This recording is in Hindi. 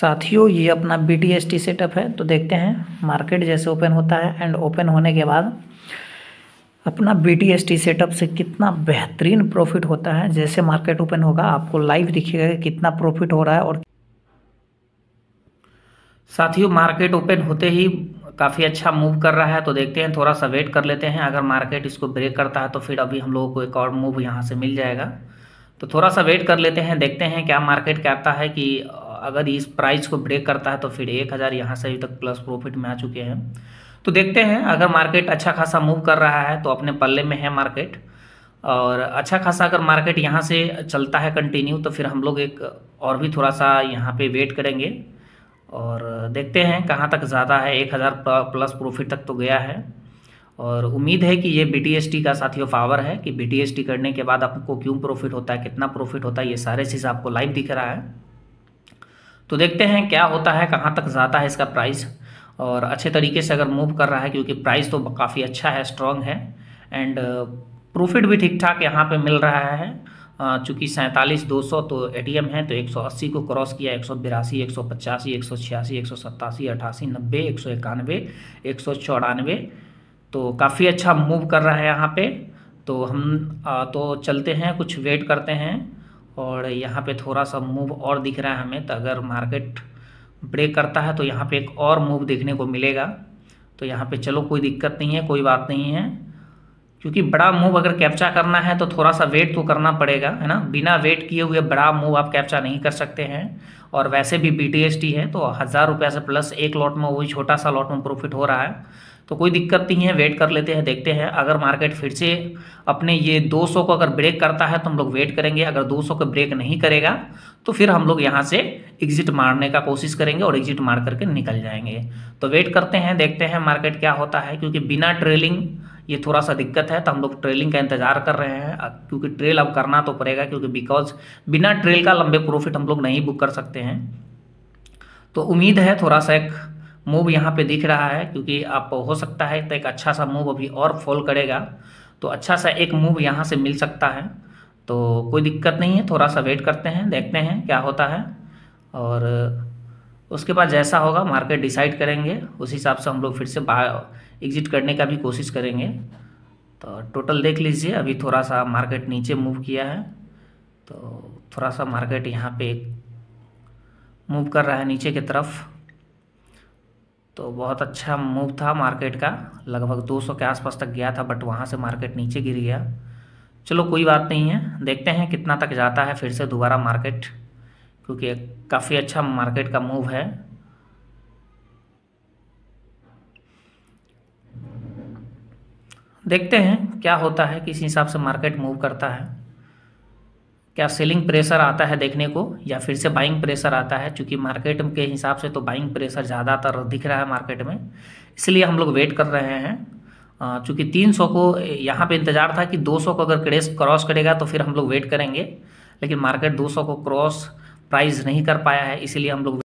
साथियों ये अपना B T S T setup है तो देखते हैं मार्केट जैसे ओपन होता है एंड ओपन होने के बाद अपना B T S T setup से कितना बेहतरीन प्रॉफिट होता है जैसे मार्केट ओपन होगा आपको लाइव दिखेगा कि कितना प्रॉफिट हो रहा है और साथियों मार्केट ओपन होते ही काफ़ी अच्छा मूव कर रहा है तो देखते हैं थोड़ा सा वेट कर लेते हैं अगर मार्केट इसको ब्रेक करता है तो फिर अभी हम लोगों को एक और मूव यहाँ से मिल जाएगा तो थोड़ा सा वेट कर लेते हैं देखते हैं क्या मार्केट कहता है कि अगर इस प्राइस को ब्रेक करता है तो फिर एक हज़ार यहाँ से अभी तक प्लस प्रॉफिट में आ चुके हैं तो देखते हैं अगर मार्केट अच्छा खासा मूव कर रहा है तो अपने पल्ले में है मार्केट और अच्छा खासा अगर मार्केट यहाँ से चलता है कंटिन्यू तो फिर हम लोग एक और भी थोड़ा सा यहाँ पर वेट करेंगे और देखते हैं कहाँ तक ज़्यादा है एक हज़ार प्लस प्रॉफिट तक तो गया है और उम्मीद है कि ये बी का साथियों पावर है कि बी करने के बाद आपको क्यों प्रॉफिट होता है कितना प्रॉफिट होता है ये सारे चीज़ आपको लाइव दिख रहा है तो देखते हैं क्या होता है कहाँ तक जाता है इसका प्राइस और अच्छे तरीके से अगर मूव कर रहा है क्योंकि प्राइस तो काफ़ी अच्छा है स्ट्रॉन्ग है एंड प्रॉफिट भी ठीक ठाक यहाँ पे मिल रहा है चूँकि सैंतालीस दो सौ तो ए है तो 180 को क्रॉस किया एक सौ बिरासी एक सौ पचासी एक सौ छियासी एक सौ सत्तासी अठासी नब्बे एक सौ इक्यानवे एक सौ चौरानवे तो काफ़ी अच्छा मूव कर रहा है यहाँ पे तो हम आ, तो चलते हैं कुछ वेट करते हैं और यहाँ पे थोड़ा सा मूव और दिख रहा है हमें तो अगर मार्केट ब्रेक करता है तो यहाँ पे एक और मूव देखने को मिलेगा तो यहाँ पे चलो कोई दिक्कत नहीं है कोई बात नहीं है क्योंकि बड़ा मूव अगर कैप्चा करना है तो थोड़ा सा वेट तो करना पड़ेगा है ना बिना वेट किए हुए बड़ा मूव आप कैप्चा नहीं कर सकते हैं और वैसे भी बी है तो हज़ार रुपये से प्लस एक लॉट में वही छोटा सा लॉट में प्रॉफिट हो रहा है तो कोई दिक्कत नहीं है वेट कर लेते हैं देखते हैं अगर मार्केट फिर से अपने ये 200 को अगर ब्रेक करता है तो हम लोग वेट करेंगे अगर 200 को ब्रेक नहीं करेगा तो फिर हम लोग यहाँ से एग्जिट मारने का कोशिश करेंगे और एग्जिट मार करके निकल जाएंगे तो वेट करते हैं देखते हैं मार्केट क्या होता है क्योंकि बिना ट्रेलिंग ये थोड़ा सा दिक्कत है तो हम लोग ट्रेलिंग का इंतजार कर रहे हैं क्योंकि ट्रेल अब करना तो पड़ेगा क्योंकि बिकॉज बिना ट्रेल का लंबे प्रॉफिट हम लोग नहीं बुक कर सकते हैं तो उम्मीद है थोड़ा सा एक मूव यहाँ पे दिख रहा है क्योंकि आप हो सकता है तो एक अच्छा सा मूव अभी और फॉल करेगा तो अच्छा सा एक मूव यहाँ से मिल सकता है तो कोई दिक्कत नहीं है थोड़ा सा वेट करते हैं देखते हैं क्या होता है और उसके बाद जैसा होगा मार्केट डिसाइड करेंगे उस हिसाब से हम लोग फिर से बाहर एग्जिट करने का भी कोशिश करेंगे तो टोटल देख लीजिए अभी थोड़ा सा मार्केट नीचे मूव किया है तो थोड़ा सा मार्केट यहाँ पे मूव कर रहा है नीचे की तरफ तो बहुत अच्छा मूव था मार्केट का लगभग 200 के आसपास तक गया था बट वहाँ से मार्केट नीचे गिर गया चलो कोई बात नहीं है देखते हैं कितना तक जाता है फिर से दोबारा मार्केट क्योंकि काफ़ी अच्छा मार्केट का मूव है देखते हैं क्या होता है किस हिसाब से मार्केट मूव करता है क्या सेलिंग प्रेशर आता है देखने को या फिर से बाइंग प्रेशर आता है चूँकि मार्केट के हिसाब से तो बाइंग प्रेशर ज़्यादातर दिख रहा है मार्केट में इसलिए हम लोग वेट कर रहे हैं चूँकि 300 को यहाँ पे इंतज़ार था कि 200 को अगर क्रेस क्रॉस करेगा तो फिर हम लोग वेट करेंगे लेकिन मार्केट 200 को क्रॉस प्राइस नहीं कर पाया है इसीलिए हम लोग